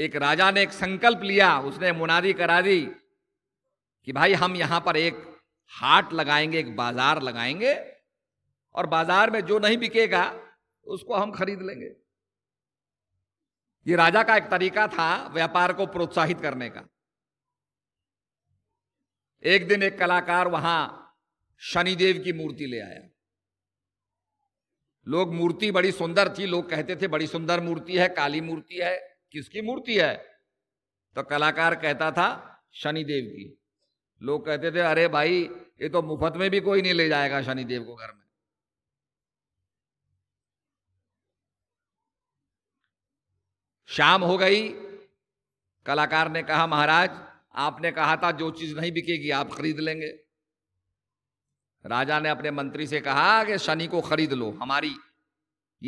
एक राजा ने एक संकल्प लिया उसने मुनादी करा दी कि भाई हम यहां पर एक हाट लगाएंगे एक बाजार लगाएंगे और बाजार में जो नहीं बिकेगा उसको हम खरीद लेंगे ये राजा का एक तरीका था व्यापार को प्रोत्साहित करने का एक दिन एक कलाकार वहां शनिदेव की मूर्ति ले आया लोग मूर्ति बड़ी सुंदर थी लोग कहते थे बड़ी सुंदर मूर्ति है काली मूर्ति है किसकी मूर्ति है तो कलाकार कहता था शनिदेव की लोग कहते थे अरे भाई ये तो मुफ्त में भी कोई नहीं ले जाएगा शनिदेव को घर में शाम हो गई कलाकार ने कहा महाराज आपने कहा था जो चीज नहीं बिकेगी आप खरीद लेंगे राजा ने अपने मंत्री से कहा कि शनि को खरीद लो हमारी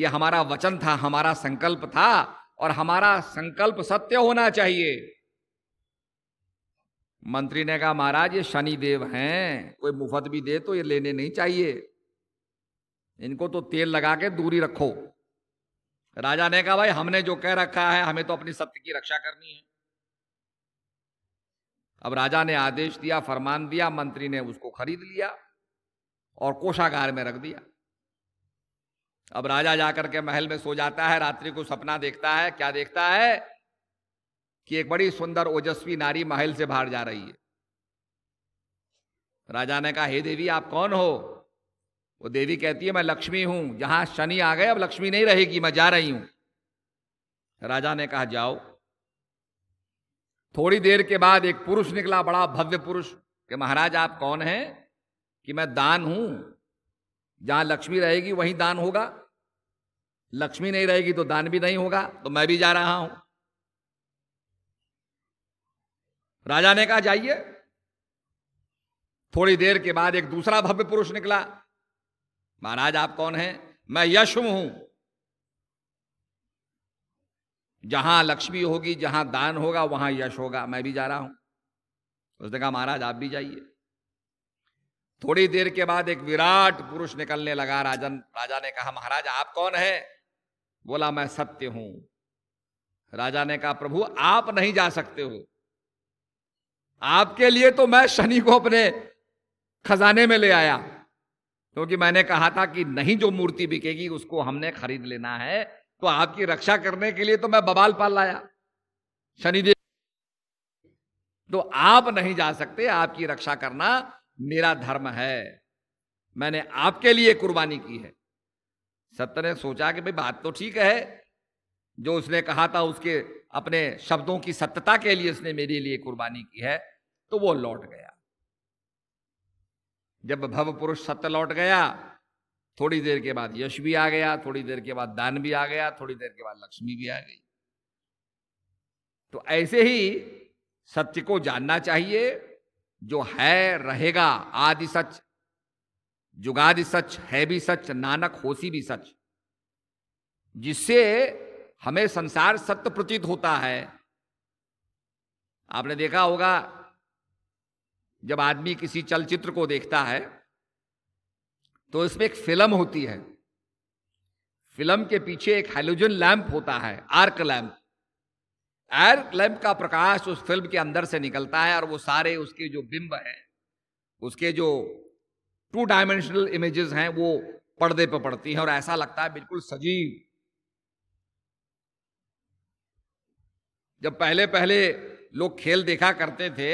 ये हमारा वचन था हमारा संकल्प था और हमारा संकल्प सत्य होना चाहिए मंत्री ने कहा महाराज ये शनि देव हैं कोई मुफत भी दे तो ये लेने नहीं चाहिए इनको तो तेल लगा के दूरी रखो राजा ने कहा भाई हमने जो कह रखा है हमें तो अपनी सत्य की रक्षा करनी है अब राजा ने आदेश दिया फरमान दिया मंत्री ने उसको खरीद लिया और कोषागार में रख दिया अब राजा जाकर के महल में सो जाता है रात्रि को सपना देखता है क्या देखता है कि एक बड़ी सुंदर ओजस्वी नारी महल से बाहर जा रही है राजा ने कहा हे देवी आप कौन हो वो देवी कहती है मैं लक्ष्मी हूं जहां शनि आ गए अब लक्ष्मी नहीं रहेगी मैं जा रही हूं राजा ने कहा जाओ थोड़ी देर के बाद एक पुरुष निकला बड़ा भव्य पुरुष कि महाराज आप कौन हैं कि मैं दान हूं जहां लक्ष्मी रहेगी वहीं दान होगा लक्ष्मी नहीं रहेगी तो दान भी नहीं होगा तो मैं भी जा रहा हूं राजा ने कहा जाइए थोड़ी देर के बाद एक दूसरा भव्य पुरुष निकला महाराज आप कौन हैं मैं यश हूं जहां लक्ष्मी होगी जहां दान होगा वहां यश होगा मैं भी जा रहा हूं उसने कहा महाराज आप भी जाइए थोड़ी देर के बाद एक विराट पुरुष निकलने लगा राजन राजा ने कहा महाराज आप कौन है बोला मैं सत्य हूं राजा ने कहा प्रभु आप नहीं जा सकते हो आपके लिए तो मैं शनि को अपने खजाने में ले आया क्योंकि तो मैंने कहा था कि नहीं जो मूर्ति बिकेगी उसको हमने खरीद लेना है तो आपकी रक्षा करने के लिए तो मैं बबाल पाल लाया शनिदेव तो आप नहीं जा सकते आपकी रक्षा करना मेरा धर्म है मैंने आपके लिए कुर्बानी की है सत्य ने सोचा कि भाई बात तो ठीक है जो उसने कहा था उसके अपने शब्दों की सत्यता के लिए उसने मेरे लिए कुर्बानी की है तो वो लौट गया जब भव पुरुष सत्य लौट गया थोड़ी देर के बाद यश भी आ गया थोड़ी देर के बाद दान भी आ गया थोड़ी देर के बाद लक्ष्मी भी आ गई तो ऐसे ही सत्य को जानना चाहिए जो है रहेगा आदि सच जुगादि सच है भी सच नानक होसी भी सच जिससे हमें संसार सत्य प्रतीत होता है आपने देखा होगा जब आदमी किसी चलचित्र को देखता है तो इसमें एक फिल्म होती है फिल्म के पीछे एक हेलोजन लैंप होता है आर्क लैंप आर्क लैंप का प्रकाश उस फिल्म के अंदर से निकलता है और वो सारे उसके जो बिंब है उसके जो टू डायमेंशनल इमेजेस हैं वो पर्दे पर पड़ती हैं और ऐसा लगता है बिल्कुल सजीव जब पहले पहले लोग खेल देखा करते थे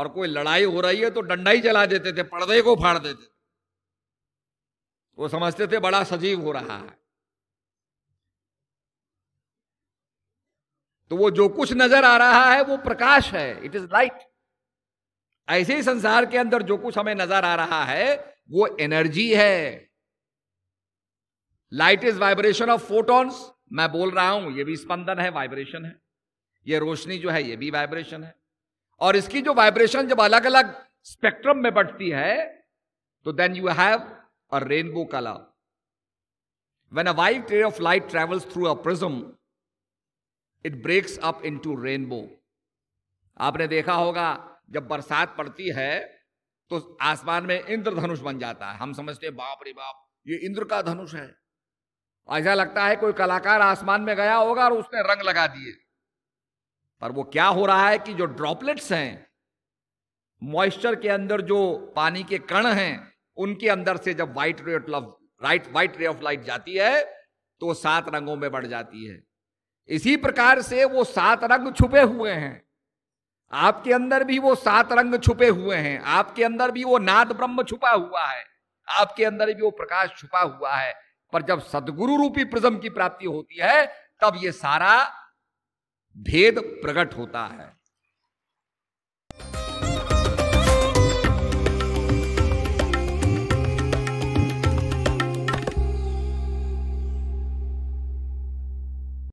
और कोई लड़ाई हो रही है तो डंडा ही चला देते थे पर्दे को फाड़ देते थे वो समझते थे बड़ा सजीव हो रहा है तो वो जो कुछ नजर आ रहा है वो प्रकाश है इट इज लाइट ऐसे ही संसार के अंदर जो कुछ हमें नजर आ रहा है वो एनर्जी है light is vibration of photons मैं बोल रहा हूं ये भी स्पंदन है वाइब्रेशन है ये रोशनी जो है ये भी वाइब्रेशन है और इसकी जो वाइब्रेशन जब अलग अलग स्पेक्ट्रम में बढ़ती है तो then you have a rainbow colour when a white ray of light travels through a prism it breaks up into rainbow आपने देखा होगा जब बरसात पड़ती है तो आसमान में इंद्रधनुष बन जाता है हम समझते हैं बाप रे बाप ये इंद्र का धनुष है ऐसा लगता है कोई कलाकार आसमान में गया होगा और उसने रंग लगा दिए पर वो क्या हो रहा है कि जो ड्रॉपलेट्स हैं मॉइस्चर के अंदर जो पानी के कण हैं उनके अंदर से जब white ray of right white ray of light जाती है तो सात रंगों में बढ़ जाती है इसी प्रकार से वो सात रंग छुपे हुए हैं आपके अंदर भी वो सात रंग छुपे हुए हैं आपके अंदर भी वो नाद ब्रह्म छुपा हुआ है आपके अंदर भी वो प्रकाश छुपा हुआ है पर जब सदगुरु रूपी प्रिज्म की प्राप्ति होती है तब ये सारा भेद प्रकट होता है